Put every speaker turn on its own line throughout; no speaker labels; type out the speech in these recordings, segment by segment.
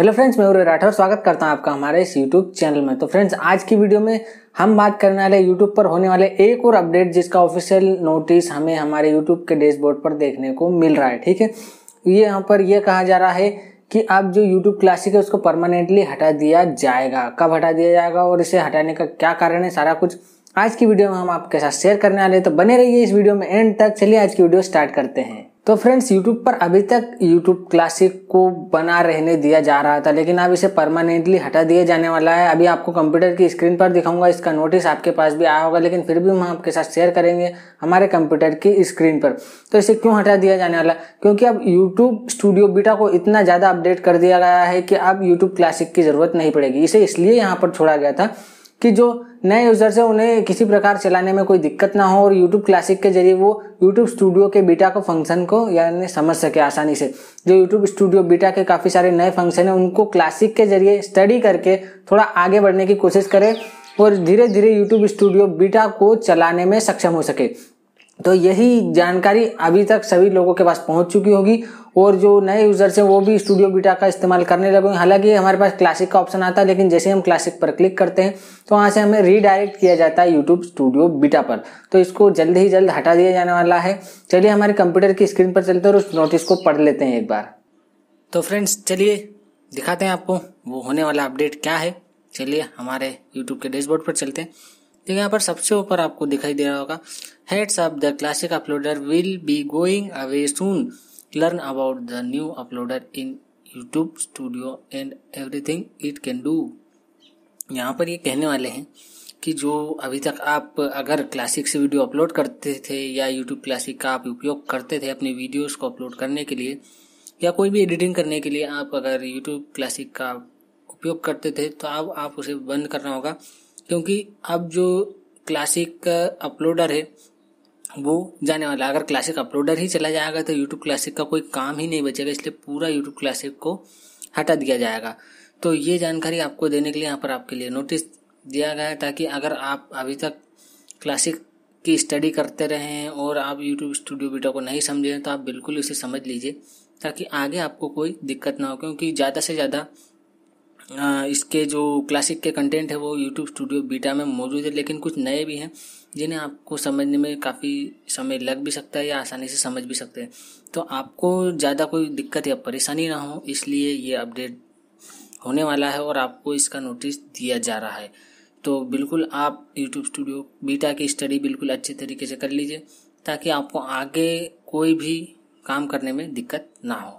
hello friends मैं उर्वे राठौर स्वागत करता हूं आपका हमारे इस यूट्यूब चैनल में तो फ्रेंड्स आज की वीडियो में हम बात करने वाले यूट्यूब पर होने वाले एक और अपडेट जिसका ऑफिशियल नोटिस हमें हमारे यूट्यूब के डैशबोर्ड पर देखने को मिल रहा है ठीक है ये यहाँ पर यह कहा जा रहा है कि अब जो यूट्यूब क्लासिक है उसको परमानेंटली हटा दिया जाएगा कब हटा दिया जाएगा और इसे हटाने का क्या कारण है सारा कुछ आज की वीडियो में हम आपके साथ शेयर करने वाले तो बने रहिए इस वीडियो में एंड तक चलिए आज की वीडियो स्टार्ट करते हैं तो फ्रेंड्स यूट्यूब पर अभी तक यूट्यूब क्लासिक को बना रहने दिया जा रहा था लेकिन अब इसे परमानेंटली हटा दिया जाने वाला है अभी आपको कंप्यूटर की स्क्रीन पर दिखाऊंगा इसका नोटिस आपके पास भी आया होगा लेकिन फिर भी हम आपके साथ शेयर करेंगे हमारे कंप्यूटर की स्क्रीन पर तो इसे क्यों हटा दिया जाने वाला क्योंकि अब यूट्यूब स्टूडियो बीटा को इतना ज़्यादा अपडेट कर दिया गया है कि अब यूट्यूब क्लासिक की ज़रूरत नहीं पड़ेगी इसे इसलिए यहाँ पर छोड़ा गया था कि जो नए यूज़र्स हैं उन्हें किसी प्रकार चलाने में कोई दिक्कत ना हो और YouTube क्लासिक के जरिए वो YouTube स्टूडियो के बीटा को फंक्शन को यानी समझ सके आसानी से जो YouTube स्टूडियो बीटा के काफ़ी सारे नए फंक्शन हैं उनको क्लासिक के जरिए स्टडी करके थोड़ा आगे बढ़ने की कोशिश करें और धीरे धीरे YouTube स्टूडियो बीटा को चलाने में सक्षम हो सके तो यही जानकारी अभी तक सभी लोगों के पास पहुंच चुकी होगी और जो नए यूज़र्स हैं वो भी स्टूडियो बीटा का इस्तेमाल करने लगे हालांकि हमारे पास क्लासिक का ऑप्शन आता है लेकिन जैसे हम क्लासिक पर क्लिक करते हैं तो वहाँ से हमें रीडायरेक्ट किया जाता है यूट्यूब स्टूडियो बीटा पर तो इसको जल्द ही जल्द हटा दिया जाने वाला है चलिए हमारे कंप्यूटर की स्क्रीन पर चलते हैं और उस नोटिस को पढ़ लेते हैं एक बार तो फ्रेंड्स चलिए दिखाते हैं आपको वो होने वाला अपडेट क्या है चलिए हमारे यूट्यूब के डैशबोर्ड पर चलते हैं तो यहाँ पर सबसे ऊपर आपको दिखाई दे रहा होगा heads of the classic uploader will be going away soon learn about the new uploader in YouTube studio and everything it can do यहाँ पर ये कहने वाले हैं कि जो अभी तक आप अगर क्लासिक से वीडियो अपलोड करते थे या यूट्यूब क्लासिक का आप उपयोग करते थे अपनी वीडियोस को अपलोड करने के लिए या कोई भी एडिटिंग करने के लिए आप अगर यूट्यूब क्लासिक का उपयोग करते थे तो अब आप, आप उसे बंद करना होगा क्योंकि अब जो क्लासिक अपलोडर है वो जाने वाला अगर क्लासिक अपलोडर ही चला जाएगा तो यूट्यूब क्लासिक का कोई काम ही नहीं बचेगा इसलिए पूरा यूट्यूब क्लासिक को हटा दिया जाएगा तो ये जानकारी आपको देने के लिए यहाँ पर आपके लिए नोटिस दिया गया है ताकि अगर आप अभी तक क्लासिक की स्टडी करते रहे हैं और आप यूट्यूब स्टूडियो वीडियो को नहीं समझे तो आप बिल्कुल इसे समझ लीजिए ताकि आगे आपको कोई दिक्कत ना हो क्योंकि ज़्यादा से ज़्यादा इसके जो क्लासिक के कंटेंट है वो यूट्यूब स्टूडियो बीटा में मौजूद है लेकिन कुछ नए भी हैं जिन्हें आपको समझने में काफ़ी समय लग भी सकता है या आसानी से समझ भी सकते हैं तो आपको ज़्यादा कोई दिक्कत या परेशानी ना हो इसलिए ये अपडेट होने वाला है और आपको इसका नोटिस दिया जा रहा है तो बिल्कुल आप यूट्यूब स्टूडियो बीटा की स्टडी बिल्कुल अच्छे तरीके से कर लीजिए ताकि आपको आगे कोई भी काम करने में दिक्कत ना हो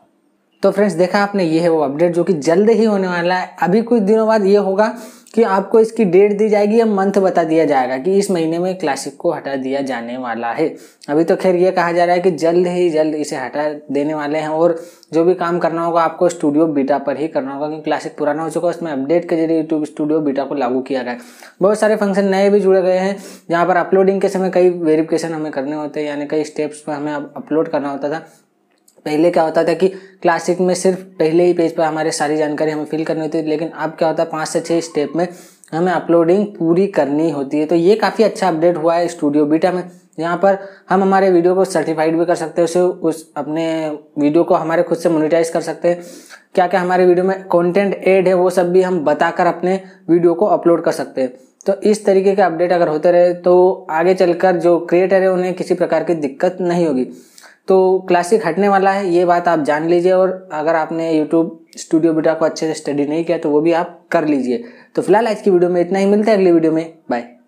तो फ्रेंड्स देखा आपने ये है वो अपडेट जो कि जल्द ही होने वाला है अभी कुछ दिनों बाद ये होगा कि आपको इसकी डेट दी जाएगी या मंथ बता दिया जाएगा कि इस महीने में क्लासिक को हटा दिया जाने वाला है अभी तो खैर ये कहा जा रहा है कि जल्द ही जल्द इसे हटा देने वाले हैं और जो भी काम करना होगा आपको स्टूडियो बीटा पर ही करना होगा क्योंकि क्लासिक पुराना हो चुका है उसमें अपडेट के जरिए यूट्यूब स्टूडियो बीटा को लागू किया गया है बहुत सारे फंक्शन नए भी जुड़े गए हैं जहाँ पर अपलोडिंग के समय कई वेरिफिकेशन हमें करने होते हैं यानी कई स्टेप्स पर हमें अपलोड करना होता था पहले क्या होता था कि क्लासिक में सिर्फ पहले ही पेज पर हमारे सारी जानकारी हमें फिल करनी होती थी लेकिन अब क्या होता है पाँच से छः स्टेप में हमें अपलोडिंग पूरी करनी होती है तो ये काफ़ी अच्छा अपडेट हुआ है स्टूडियो बीटा में यहाँ पर हम हमारे वीडियो को सर्टिफाइड भी कर सकते हैं उसे उस अपने वीडियो को हमारे खुद से मोनिटाइज कर सकते हैं क्या क्या हमारे वीडियो में कंटेंट ऐड है वो सब भी हम बताकर अपने वीडियो को अपलोड कर सकते हैं तो इस तरीके के अपडेट अगर होते रहे तो आगे चलकर जो क्रिएटर है उन्हें किसी प्रकार की दिक्कत नहीं होगी तो क्लासिक हटने वाला है ये बात आप जान लीजिए और अगर आपने यूट्यूब स्टूडियो बेटा को अच्छे से स्टडी नहीं किया तो वो भी आप कर लीजिए तो फिलहाल आज की वीडियो में इतना ही मिलता है अगली वीडियो में बाय